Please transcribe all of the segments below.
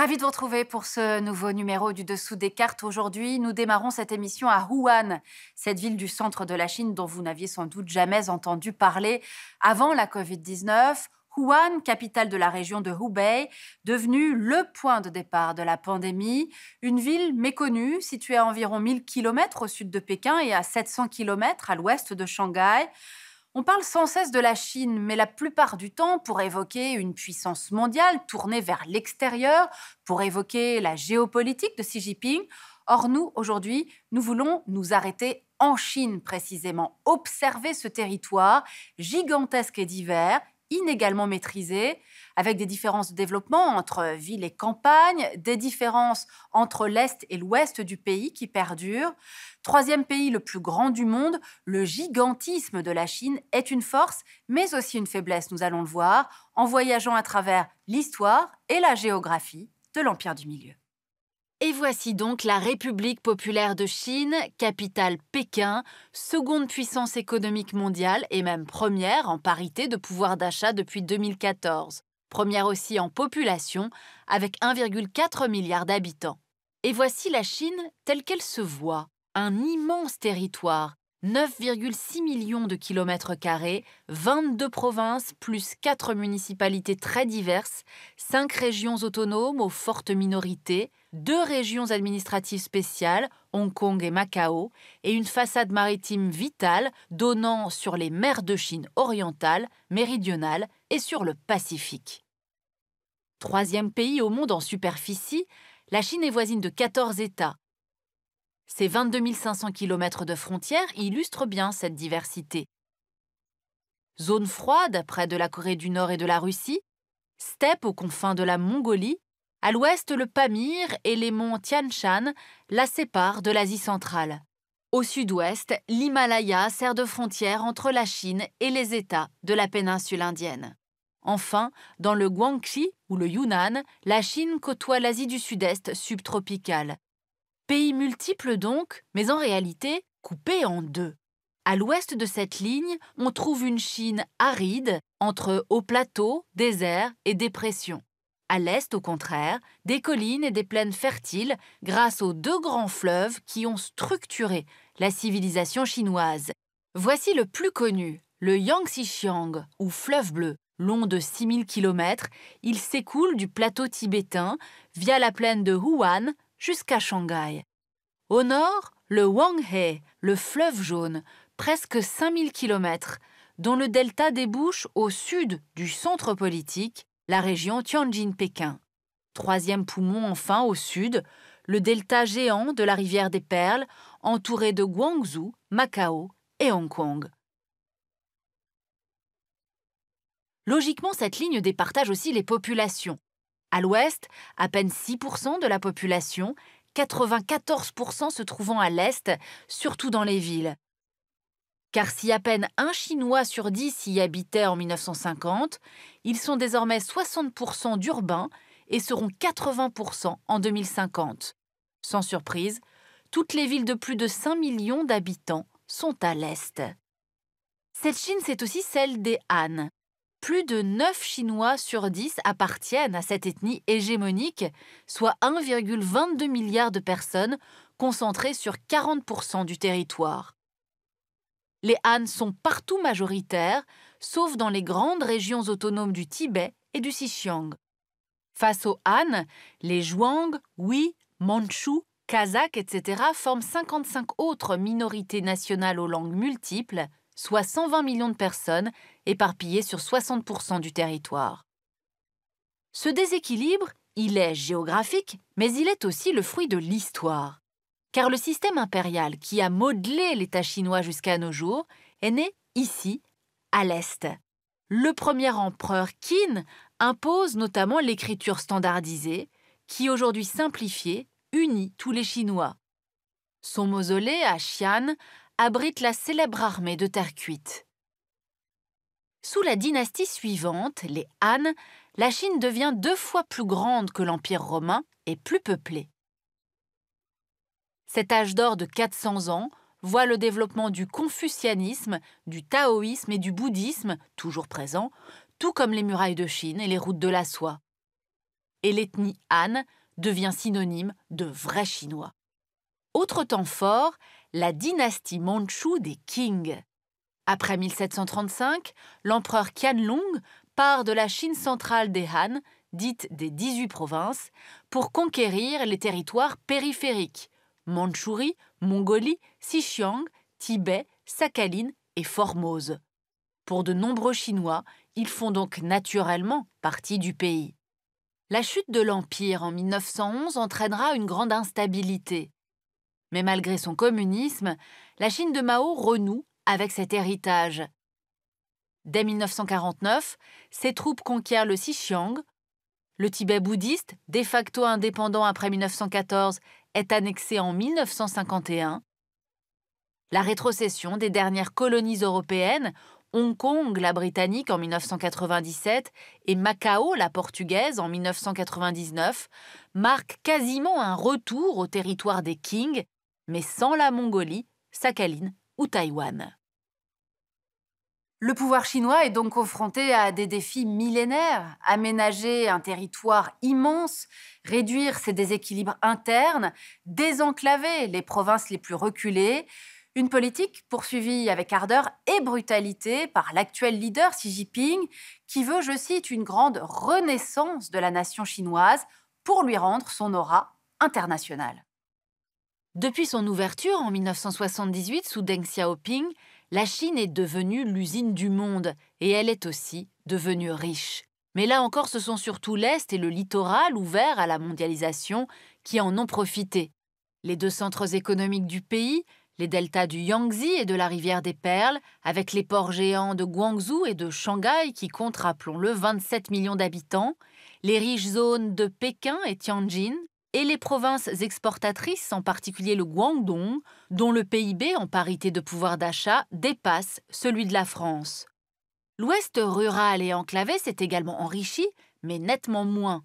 Ravi de vous retrouver pour ce nouveau numéro du Dessous des cartes. Aujourd'hui, nous démarrons cette émission à Wuhan, cette ville du centre de la Chine dont vous n'aviez sans doute jamais entendu parler avant la Covid-19. Wuhan, capitale de la région de Hubei, devenue le point de départ de la pandémie, une ville méconnue située à environ 1000 km au sud de Pékin et à 700 km à l'ouest de Shanghai. On parle sans cesse de la Chine, mais la plupart du temps, pour évoquer une puissance mondiale tournée vers l'extérieur, pour évoquer la géopolitique de Xi Jinping, or nous, aujourd'hui, nous voulons nous arrêter en Chine précisément, observer ce territoire gigantesque et divers, inégalement maîtrisé, avec des différences de développement entre ville et campagne, des différences entre l'Est et l'Ouest du pays qui perdurent. Troisième pays le plus grand du monde, le gigantisme de la Chine est une force, mais aussi une faiblesse, nous allons le voir, en voyageant à travers l'histoire et la géographie de l'Empire du Milieu. Et voici donc la République populaire de Chine, capitale Pékin, seconde puissance économique mondiale et même première en parité de pouvoir d'achat depuis 2014 première aussi en population, avec 1,4 milliard d'habitants. Et voici la Chine telle qu'elle se voit, un immense territoire 9,6 millions de kilomètres carrés, 22 provinces plus 4 municipalités très diverses, 5 régions autonomes aux fortes minorités, 2 régions administratives spéciales, Hong Kong et Macao, et une façade maritime vitale donnant sur les mers de Chine orientale, méridionale et sur le Pacifique. Troisième pays au monde en superficie, la Chine est voisine de 14 États, ces 22 500 km de frontières illustrent bien cette diversité. Zone froide près de la Corée du Nord et de la Russie, steppe aux confins de la Mongolie, à l'ouest le Pamir et les monts Tian Shan la séparent de l'Asie centrale. Au sud-ouest, l'Himalaya sert de frontière entre la Chine et les États de la péninsule indienne. Enfin, dans le Guangxi ou le Yunnan, la Chine côtoie l'Asie du Sud-Est subtropicale, Pays multiple donc, mais en réalité coupé en deux. À l'ouest de cette ligne, on trouve une Chine aride, entre hauts plateaux, déserts et dépressions. À l'est, au contraire, des collines et des plaines fertiles grâce aux deux grands fleuves qui ont structuré la civilisation chinoise. Voici le plus connu, le yangtze Chiang ou fleuve bleu. Long de 6000 km, il s'écoule du plateau tibétain via la plaine de Huan jusqu'à Shanghai. Au nord, le Wanghe, le fleuve jaune, presque 5000 km, dont le delta débouche au sud du centre politique, la région Tianjin-Pékin. Troisième poumon enfin au sud, le delta géant de la rivière des Perles, entouré de Guangzhou, Macao et Hong Kong. Logiquement, cette ligne départage aussi les populations. À l'ouest, à peine 6% de la population, 94% se trouvant à l'est, surtout dans les villes. Car si à peine un Chinois sur dix y habitait en 1950, ils sont désormais 60% d'urbains et seront 80% en 2050. Sans surprise, toutes les villes de plus de 5 millions d'habitants sont à l'est. Cette Chine, c'est aussi celle des Han, plus de 9 Chinois sur 10 appartiennent à cette ethnie hégémonique, soit 1,22 milliard de personnes concentrées sur 40% du territoire. Les Han sont partout majoritaires, sauf dans les grandes régions autonomes du Tibet et du Sichuan. Face aux Han, les Zhuang, Hui, Manchu, Kazakh, etc. forment 55 autres minorités nationales aux langues multiples, soit 120 millions de personnes éparpillées sur 60% du territoire. Ce déséquilibre, il est géographique, mais il est aussi le fruit de l'histoire. Car le système impérial qui a modelé l'État chinois jusqu'à nos jours est né ici, à l'Est. Le premier empereur Qin impose notamment l'écriture standardisée, qui aujourd'hui simplifiée unit tous les Chinois. Son mausolée à Xi'an abrite la célèbre armée de terre cuite. Sous la dynastie suivante, les Han, la Chine devient deux fois plus grande que l'Empire romain et plus peuplée. Cet âge d'or de 400 ans voit le développement du confucianisme, du taoïsme et du bouddhisme, toujours présents, tout comme les murailles de Chine et les routes de la soie. Et l'ethnie Han devient synonyme de vrai chinois. Autre temps fort, la dynastie manchoue des Qing. Après 1735, l'empereur Qianlong part de la Chine centrale des Han, dite des 18 provinces, pour conquérir les territoires périphériques Mandchourie, Mongolie, Sichuan, Tibet, Sakhaline et Formose. Pour de nombreux Chinois, ils font donc naturellement partie du pays. La chute de l'Empire en 1911 entraînera une grande instabilité. Mais malgré son communisme, la Chine de Mao renoue avec cet héritage. Dès 1949, ses troupes conquièrent le Sichuan. Le Tibet bouddhiste, de facto indépendant après 1914, est annexé en 1951. La rétrocession des dernières colonies européennes, Hong Kong, la britannique en 1997, et Macao, la portugaise en 1999, marque quasiment un retour au territoire des kings mais sans la Mongolie, Sakhaline ou Taïwan. Le pouvoir chinois est donc confronté à des défis millénaires. Aménager un territoire immense, réduire ses déséquilibres internes, désenclaver les provinces les plus reculées, une politique poursuivie avec ardeur et brutalité par l'actuel leader Xi Jinping, qui veut, je cite, une grande renaissance de la nation chinoise pour lui rendre son aura internationale. Depuis son ouverture en 1978 sous Deng Xiaoping, la Chine est devenue l'usine du monde et elle est aussi devenue riche. Mais là encore, ce sont surtout l'Est et le littoral ouverts à la mondialisation qui en ont profité. Les deux centres économiques du pays, les deltas du Yangtze et de la rivière des Perles, avec les ports géants de Guangzhou et de Shanghai qui comptent, rappelons-le, 27 millions d'habitants, les riches zones de Pékin et Tianjin, et les provinces exportatrices, en particulier le Guangdong, dont le PIB en parité de pouvoir d'achat dépasse celui de la France. L'Ouest rural et enclavé s'est également enrichi, mais nettement moins.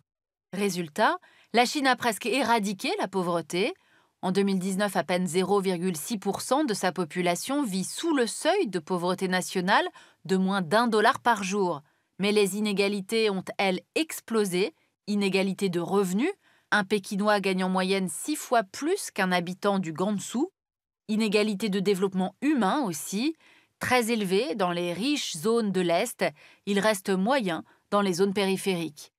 Résultat, la Chine a presque éradiqué la pauvreté. En 2019, à peine 0,6% de sa population vit sous le seuil de pauvreté nationale de moins d'un dollar par jour. Mais les inégalités ont, elles, explosé, inégalités de revenus, un Pékinois gagne en moyenne six fois plus qu'un habitant du Gansu. Inégalité de développement humain aussi. Très élevée dans les riches zones de l'Est, il reste moyen dans les zones périphériques.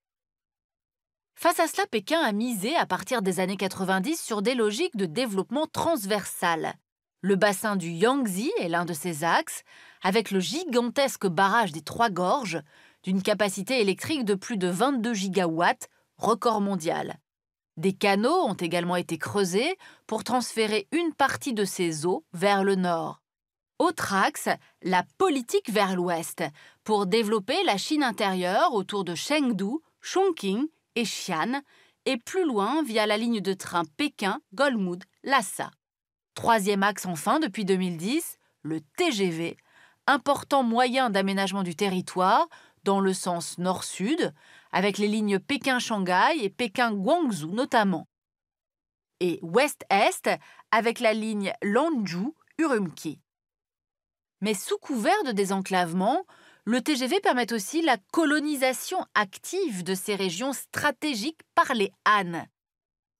Face à cela, Pékin a misé à partir des années 90 sur des logiques de développement transversal. Le bassin du Yangtze est l'un de ses axes, avec le gigantesque barrage des Trois Gorges, d'une capacité électrique de plus de 22 gigawatts, record mondial. Des canaux ont également été creusés pour transférer une partie de ces eaux vers le nord. Autre axe, la politique vers l'ouest, pour développer la Chine intérieure autour de Chengdu, Chongqing et Xi'an, et plus loin via la ligne de train Pékin-Golmud-Lhasa. Troisième axe enfin depuis 2010, le TGV, important moyen d'aménagement du territoire dans le sens nord-sud, avec les lignes Pékin-Shanghai et Pékin-Guangzhou notamment, et ouest-est avec la ligne Lanzhou-Urumqi. Mais sous couvert de désenclavement, le TGV permet aussi la colonisation active de ces régions stratégiques par les Han,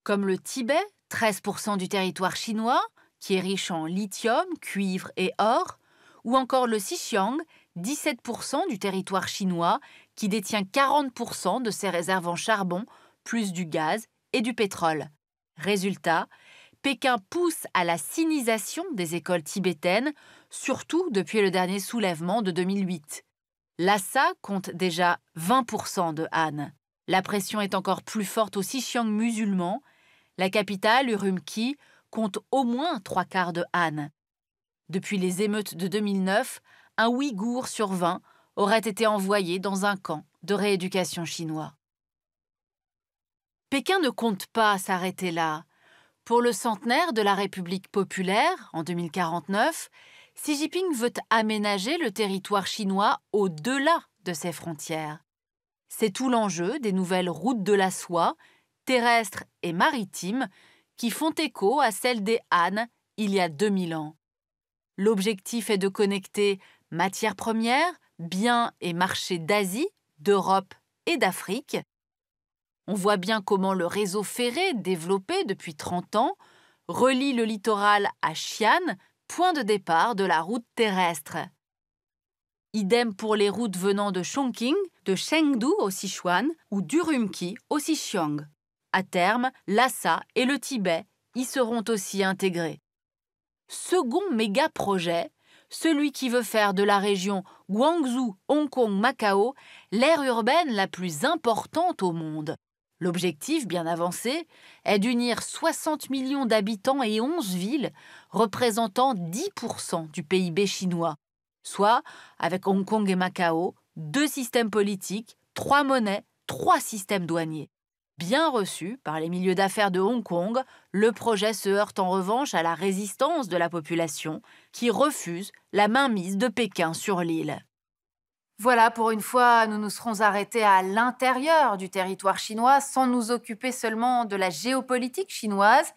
comme le Tibet, 13% du territoire chinois, qui est riche en lithium, cuivre et or, ou encore le Sichuan, 17% du territoire chinois, qui détient 40% de ses réserves en charbon, plus du gaz et du pétrole. Résultat, Pékin pousse à la sinisation des écoles tibétaines, surtout depuis le dernier soulèvement de 2008. Lhasa compte déjà 20% de Han. La pression est encore plus forte au Sichuan musulman. La capitale, Urumqi, compte au moins trois quarts de Han. Depuis les émeutes de 2009, un Ouïghour sur 20 auraient été envoyés dans un camp de rééducation chinois. Pékin ne compte pas s'arrêter là. Pour le centenaire de la République populaire, en 2049, Xi Jinping veut aménager le territoire chinois au-delà de ses frontières. C'est tout l'enjeu des nouvelles routes de la soie, terrestres et maritimes, qui font écho à celles des Han il y a 2000 ans. L'objectif est de connecter matières premières, biens et marchés d'Asie, d'Europe et d'Afrique. On voit bien comment le réseau ferré, développé depuis 30 ans, relie le littoral à Xi'an, point de départ de la route terrestre. Idem pour les routes venant de Chongqing, de Chengdu au Sichuan ou d'Urumqi au Sichuan. À terme, Lhasa et le Tibet y seront aussi intégrés. Second méga projet, celui qui veut faire de la région Guangzhou, Hong Kong, Macao l'aire urbaine la plus importante au monde. L'objectif, bien avancé, est d'unir 60 millions d'habitants et 11 villes, représentant 10% du PIB chinois, soit, avec Hong Kong et Macao, deux systèmes politiques, trois monnaies, trois systèmes douaniers. Bien reçu par les milieux d'affaires de Hong Kong, le projet se heurte en revanche à la résistance de la population, qui refuse la mainmise de Pékin sur l'île. Voilà, pour une fois, nous nous serons arrêtés à l'intérieur du territoire chinois sans nous occuper seulement de la géopolitique chinoise.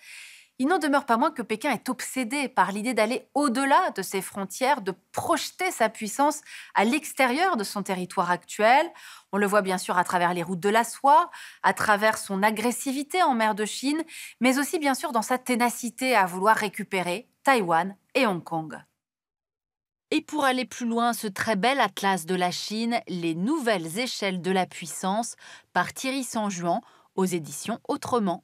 Il n'en demeure pas moins que Pékin est obsédé par l'idée d'aller au-delà de ses frontières, de projeter sa puissance à l'extérieur de son territoire actuel. On le voit bien sûr à travers les routes de la soie, à travers son agressivité en mer de Chine, mais aussi bien sûr dans sa ténacité à vouloir récupérer Taïwan et Hong Kong. Et pour aller plus loin, ce très bel atlas de la Chine, Les nouvelles échelles de la puissance, par Thierry San Juan aux éditions Autrement.